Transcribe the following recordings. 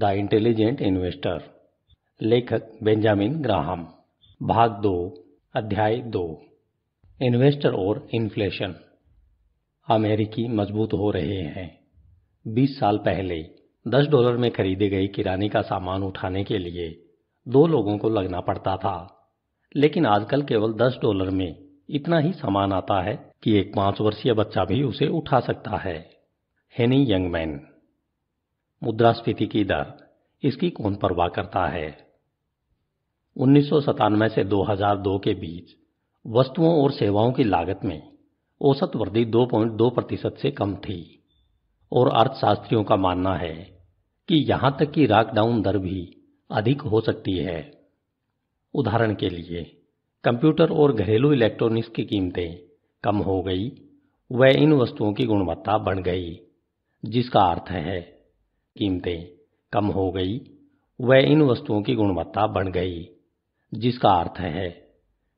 the intelligent investor लेखक Benjamin Graham भाग दो अध्याय दो इन्वेस्टर और इन्फ्लेशन अमेरिकी मजबूत हो रहे हैं 20 साल पहले 10 डॉलर में खरीदे गए किराने का सामान उठाने के लिए दो लोगों को लगना पड़ता था लेकिन आजकल केवल 10 डॉलर में इतना ही सामान आता है कि एक पांच वर्षीय बच्चा भी उसे उठा सकता है हेनी यंगमैन मुद्रास्फीति की दर इसकी कौन परवाह करता है उन्नीस से 2002 के बीच वस्तुओं और सेवाओं की लागत में औसत वृद्धि 2.2 प्रतिशत से कम थी और अर्थशास्त्रियों का मानना है कि यहां तक कि राकडाउन दर भी अधिक हो सकती है उदाहरण के लिए कंप्यूटर और घरेलू इलेक्ट्रॉनिक्स की कीमतें कम हो गई व इन वस्तुओं की गुणवत्ता बढ़ गई जिसका अर्थ है कीमतें कम हो गई व इन वस्तुओं की गुणवत्ता बढ़ गई जिसका अर्थ है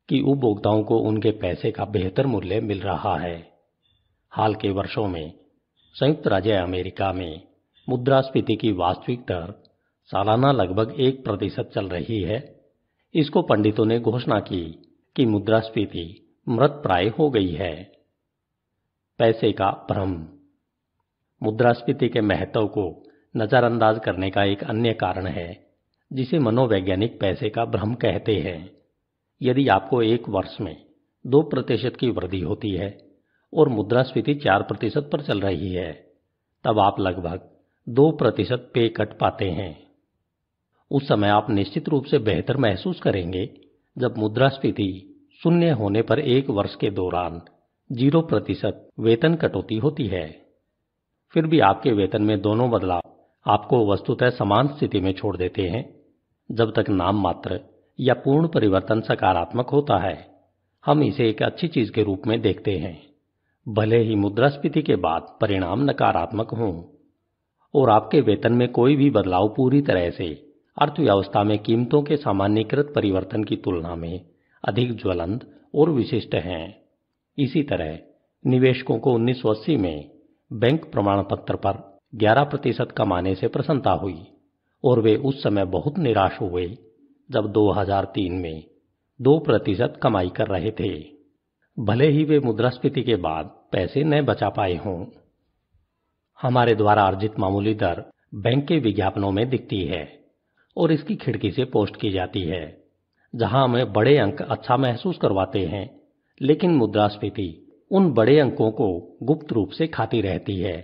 कि उपभोक्ताओं को उनके पैसे का बेहतर मूल्य मिल रहा है हाल के वर्षों में संयुक्त राज्य अमेरिका में मुद्रास्फीति की वास्तविक दर सालाना लगभग एक प्रतिशत चल रही है इसको पंडितों ने घोषणा की कि मुद्रास्फीति मृत प्राय हो गई है पैसे का भ्रम मुद्रास्फीति के महत्व को नज़रअंदाज करने का एक अन्य कारण है जिसे मनोवैज्ञानिक पैसे का भ्रम कहते हैं यदि आपको एक वर्ष में दो प्रतिशत की वृद्धि होती है और मुद्रास्फीति चार प्रतिशत पर चल रही है तब आप लगभग दो प्रतिशत पे कट पाते हैं उस समय आप निश्चित रूप से बेहतर महसूस करेंगे जब मुद्रास्फीति शून्य होने पर एक वर्ष के दौरान जीरो प्रतिशत वेतन कटौती होती है फिर भी आपके वेतन में दोनों बदलाव आपको वस्तुतः समान स्थिति में छोड़ देते हैं जब तक नाम मात्र या पूर्ण परिवर्तन सकारात्मक होता है हम इसे एक अच्छी चीज के रूप में देखते हैं भले ही मुद्रास्फीति के बाद परिणाम नकारात्मक हों और आपके वेतन में कोई भी बदलाव पूरी तरह से अर्थव्यवस्था में कीमतों के सामान्यकृत परिवर्तन की तुलना में अधिक ज्वलंत और विशिष्ट हैं इसी तरह निवेशकों को 1980 में बैंक प्रमाण पत्र पर ग्यारह प्रतिशत कमाने से प्रसन्नता हुई और वे उस समय बहुत निराश हुए जब 2003 में दो प्रतिशत कमाई कर रहे थे भले ही वे मुद्रास्फीति के बाद पैसे न बचा पाए हों हमारे द्वारा अर्जित मामूली दर बैंक के विज्ञापनों में दिखती है और इसकी खिड़की से पोस्ट की जाती है जहां हमें बड़े अंक अच्छा महसूस करवाते हैं लेकिन मुद्रास्फीति उन बड़े अंकों को गुप्त रूप से खाती रहती है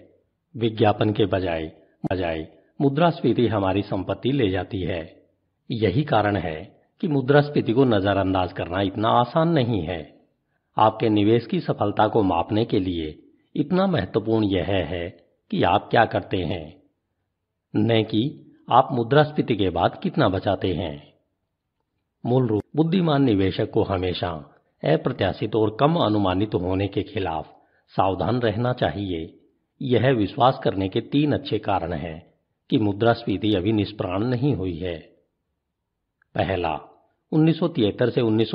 विज्ञापन के बजाय बजाय मुद्रास्फीति हमारी संपत्ति ले जाती है यही कारण है कि मुद्रास्फीति को नज़रअंदाज करना इतना आसान नहीं है आपके निवेश की सफलता को मापने के लिए इतना महत्वपूर्ण यह है कि आप क्या करते हैं न कि आप मुद्रास्फीति के बाद कितना बचाते हैं मूल रूप बुद्धिमान निवेशक को हमेशा अप्रत्याशित और कम अनुमानित होने के खिलाफ सावधान रहना चाहिए यह विश्वास करने के तीन अच्छे कारण हैं कि मुद्रास्फीति अभी निष्प्राण नहीं हुई है पहला उन्नीस से उन्नीस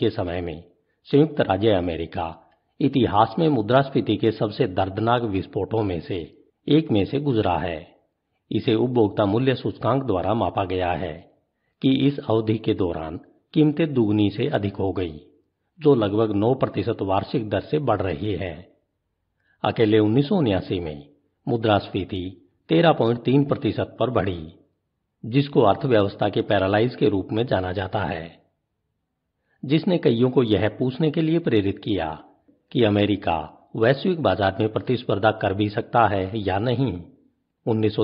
के समय में संयुक्त राज्य अमेरिका इतिहास में मुद्रास्फीति के सबसे दर्दनाक विस्फोटों में से एक में से गुजरा है इसे उपभोक्ता मूल्य सूचकांक द्वारा मापा गया है कि इस अवधि के दौरान कीमतें दुगनी से अधिक हो गई जो लगभग 9 प्रतिशत वार्षिक दर से बढ़ रही है अकेले उन्नीस में मुद्रास्फीति 13.3 प्रतिशत पर बढ़ी जिसको अर्थव्यवस्था के पैरालाइज के रूप में जाना जाता है जिसने कईयों को यह पूछने के लिए प्रेरित किया कि अमेरिका वैश्विक बाजार में प्रतिस्पर्धा कर भी सकता है या नहीं उन्नीस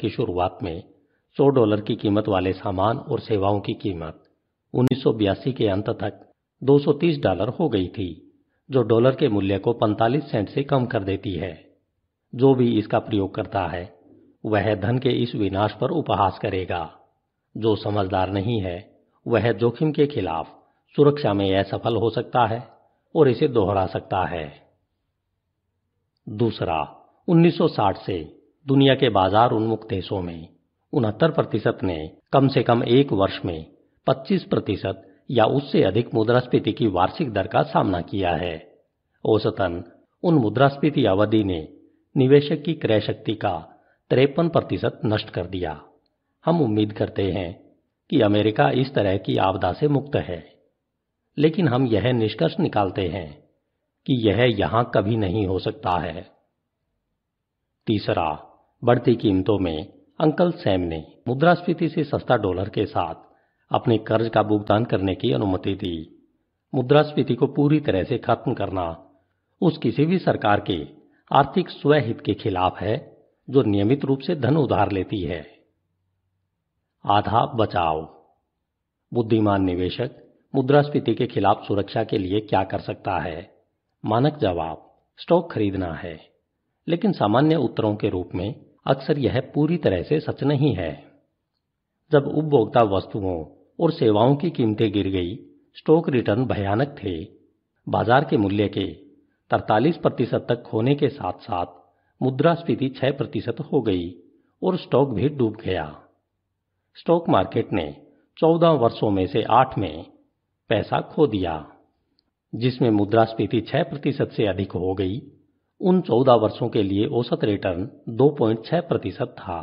की शुरुआत में 100 डॉलर की कीमत वाले सामान और सेवाओं की कीमत उन्नीस के अंत तक 230 डॉलर हो गई थी जो डॉलर के मूल्य को 45 सेंट से कम कर देती है जो भी इसका प्रयोग करता है वह धन के इस विनाश पर उपहास करेगा जो समझदार नहीं है वह जोखिम के खिलाफ सुरक्षा में असफल हो सकता है और इसे दोहरा सकता है दूसरा 1960 से दुनिया के बाजार उन्मुख देशों में उनहत्तर प्रतिशत ने कम से कम एक वर्ष में 25 प्रतिशत या उससे अधिक मुद्रास्फीति की वार्षिक दर का सामना किया है औसतन उन मुद्रास्फीति अवधि ने निवेशक की क्रय शक्ति का तिरपन प्रतिशत नष्ट कर दिया हम उम्मीद करते हैं कि अमेरिका इस तरह की आपदा से मुक्त है लेकिन हम यह निष्कर्ष निकालते हैं कि यह यहां कभी नहीं हो सकता है तीसरा बढ़ती कीमतों में अंकल सैम ने मुद्रास्फीति से सस्ता डॉलर के साथ अपने कर्ज का भुगतान करने की अनुमति दी मुद्रास्फीति को पूरी तरह से खत्म करना उस किसी भी सरकार के आर्थिक स्वहित के खिलाफ है जो नियमित रूप से धन उधार लेती है आधा बचाव बुद्धिमान निवेशक मुद्रास्फीति के खिलाफ सुरक्षा के लिए क्या कर सकता है मानक जवाब स्टॉक खरीदना है लेकिन सामान्य उत्तरों के रूप में अक्सर यह पूरी तरह से सच नहीं है जब उपभोक्ता वस्तुओं और सेवाओं की कीमतें गिर गई स्टॉक रिटर्न भयानक थे बाजार के मूल्य के तरतालीस प्रतिशत तक खोने के साथ साथ मुद्रास्फीति छह प्रतिशत हो गई और स्टॉक भी डूब गया स्टॉक मार्केट ने चौदह वर्षों में से आठ में पैसा खो दिया जिसमें मुद्रास्फीति छह प्रतिशत से अधिक हो गई उन चौदह वर्षों के लिए औसत रिटर्न छह प्रतिशत था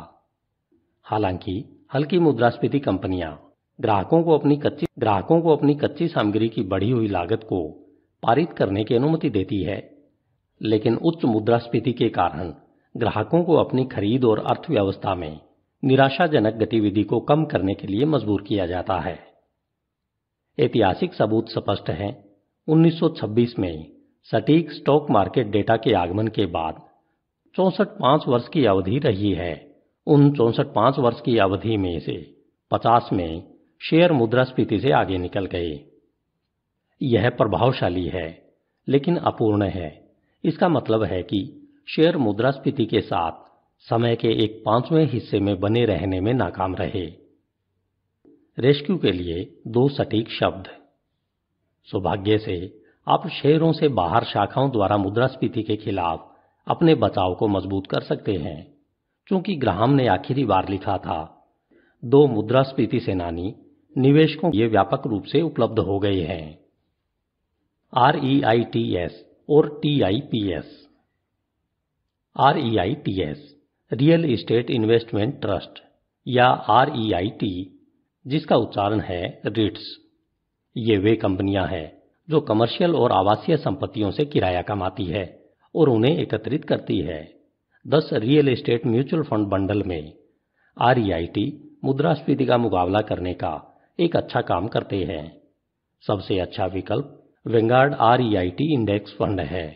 हालांकि हल्की मुद्रास्फीति कंपनियां ग्राहकों को अपनी कच्ची ग्राहकों को अपनी कच्ची सामग्री की बढ़ी हुई लागत को पारित करने की अनुमति देती है लेकिन उच्च मुद्रास्फीति के कारण ग्राहकों को अपनी खरीद और अर्थव्यवस्था में निराशाजनक गतिविधि को कम करने के लिए मजबूर किया जाता है ऐतिहासिक सबूत स्पष्ट है 1926 में सटीक स्टॉक मार्केट डेटा के आगमन के बाद चौसठ पांच वर्ष की अवधि रही है उन चौसठ पांच वर्ष की अवधि में से पचास में शेयर मुद्रास्फीति से आगे निकल गए यह प्रभावशाली है लेकिन अपूर्ण है इसका मतलब है कि शेयर मुद्रास्फीति के साथ समय के एक पांचवें हिस्से में बने रहने में नाकाम रहे रेस्क्यू के लिए दो सटीक शब्द सौभाग्य से आप शेयरों से बाहर शाखाओं द्वारा मुद्रास्फीति के खिलाफ अपने बचाव को मजबूत कर सकते हैं क्योंकि ग्राहम ने आखिरी बार लिखा था दो मुद्रास्फीति सेनानी निवेशकों ये व्यापक रूप से उपलब्ध हो गए हैं R E I T S और T I P S R E I T S real estate investment trust या आर ई आई टी जिसका उच्चारण है रिट्स ये वे कंपनियां हैं जो कमर्शियल और आवासीय संपत्तियों से किराया कमाती है और उन्हें एकत्रित करती है दस real estate mutual fund bundle में आर e मुद्रास्फीति का मुकाबला करने का एक अच्छा काम करते हैं सबसे अच्छा विकल्प वेंगार्ड आर इंडेक्स फंड है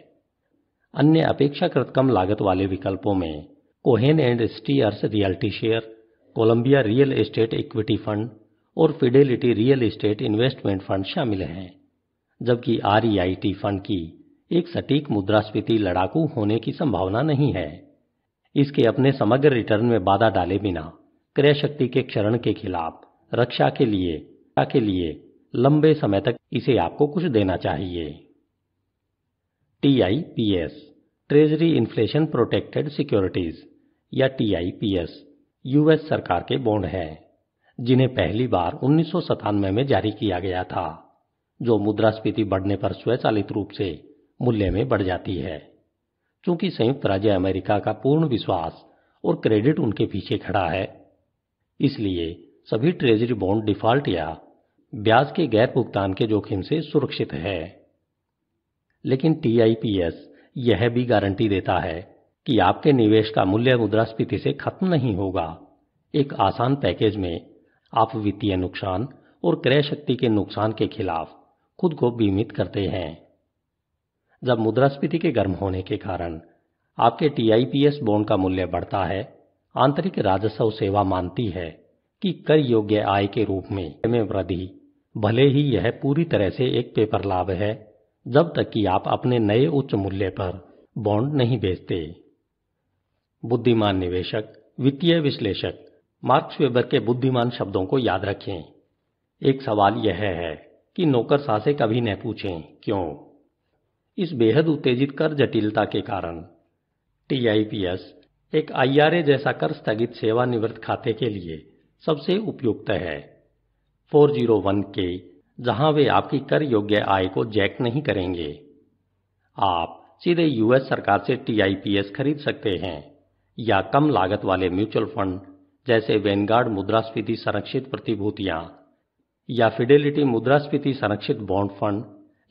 अन्य अपेक्षाकृत कम लागत वाले विकल्पों में Cohen and Steers Realty share Columbia real estate equity fund और Fidelity real estate investment fund शामिल हैं जबकि आर फंड e की एक सटीक मुद्रास्फीति लड़ाकू होने की संभावना नहीं है इसके अपने समग्र रिटर्न में बाधा डाले बिना क्रय शक्ति के क्षरण के खिलाफ रक्षा के लिए के लिए लंबे समय तक इसे आपको कुछ देना चाहिए T I P S treasury inflation protected securities या T I P S US सरकार के बॉन्ड हैं जिन्हें पहली बार उन्नीस में जारी किया गया था जो मुद्रास्फीति बढ़ने पर स्वचालित रूप से मूल्य में बढ़ जाती है चूंकि संयुक्त राज्य अमेरिका का पूर्ण विश्वास और क्रेडिट उनके पीछे खड़ा है इसलिए सभी ट्रेजरी बॉन्ड डिफॉल्ट या ब्याज के गैर भुगतान के जोखिम से सुरक्षित है लेकिन टी यह भी गारंटी देता है कि आपके निवेश का मूल्य मुद्रास्फीति से खत्म नहीं होगा एक आसान पैकेज में आप वित्तीय नुकसान और क्रय शक्ति के नुकसान के खिलाफ खुद को बीमित करते हैं जब मुद्रास्फीति के गर्म होने के कारण आपके टीआईपीएस बॉन्ड का मूल्य बढ़ता है आंतरिक राजस्व सेवा मानती है कि कर योग्य आय के रूप में में वृद्धि भले ही यह पूरी तरह से एक पेपर लाभ है जब तक कि आप अपने नए उच्च मूल्य पर बॉन्ड नहीं बेचते बुद्धिमान निवेशक वित्तीय विश्लेषक मार्क्स वेबर के बुद्धिमान शब्दों को याद रखें एक सवाल यह है कि सा से कभी न पूछें क्यों इस बेहद उत्तेजित कर जटिलता के कारण टीआईपीएस एक आईआरए जैसा कर स्थगित सेवानिवृत्त खाते के लिए सबसे उपयुक्त है 401 के जहां वे आपकी कर योग्य आय को जैक नहीं करेंगे आप सीधे यूएस सरकार से टीआईपीएस खरीद सकते हैं या कम लागत वाले म्यूचुअल फंड जैसे वेनगार्ड मुद्रास्फीति संरक्षित प्रतिभूतियां या फिडेलिटी मुद्रास्फीति संरक्षित बॉन्ड फंड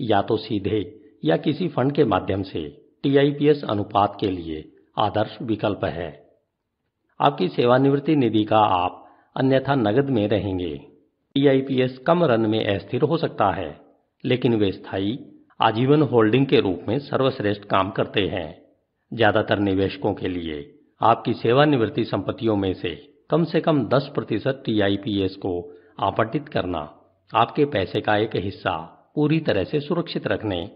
या तो सीधे या किसी फंड के माध्यम से टीआईपीएस अनुपात के लिए आदर्श विकल्प है आपकी सेवानिवृत्ति निधि का आप अन्यथा नगद में रहेंगे ईआईपीएस e कम रन में अस्थिर हो सकता है लेकिन वे स्थायी आजीवन होल्डिंग के रूप में सर्वश्रेष्ठ काम करते हैं ज्यादातर निवेशकों के लिए आपकी सेवानिवृत्ति संपत्तियों में से कम से कम 10 प्रतिशत टी को आवंटित करना आपके पैसे का एक हिस्सा पूरी तरह से सुरक्षित रखने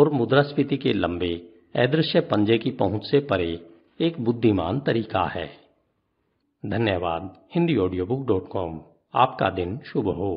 और मुद्रास्फीति के लंबे अदृश्य पंजे की पहुंच से परे एक बुद्धिमान तरीका है धन्यवाद Hindi audio book dot com आपका दिन शुभ हो